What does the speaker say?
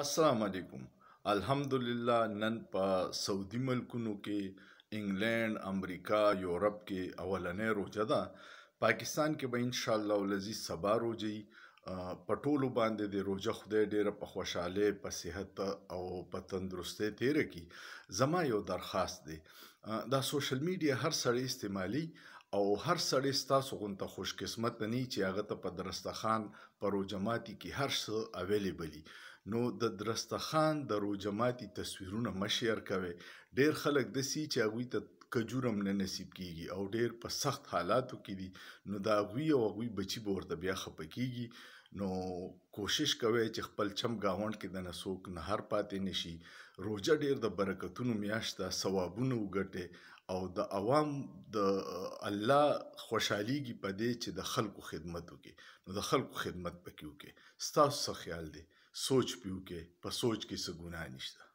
السلام علیکم الحمدلله نن په سعودي ملکونو کې انګلند امریکا یورپ کې اولنې روزه ده پاکستان کې به ان شاء الله ولزي سبا روزي په ټولو باندې د روزه خدای ډیره په خوشاله په صحت او په تندرستۍ تیر کی زما یو درخواست دی دا سوشل میډیا هر سړی استعمالي او هر سړی ستاسو غونته خوش قسمت نه ني چې هغه ته په درستخان پرو جماعتي کې هر څه اویلیبلی نو د درستخان د رو جماعتي تصویرونه مشیر کوي ډیر خلک د سی چې هغه ته که جرم نه نصیب کیږي او ډیر په سخت حالاتو کې دي نو دا غوی او غوی بچی به ورته بیا خپه کیږي نو کوشش کوي چې خپل چم گاوند کې د نسوک نهر پاتې نشي روزه ډیر د برکتونو میاشت د ثوابونو ګټه او د عوام د الله خوشحاليږي په دې چې د خلکو خدمت وکړي نو د خلکو خدمت پکې وکړي ستاسو خیال دی سوچ پیو کې په سوچ کې څه ګناه نشته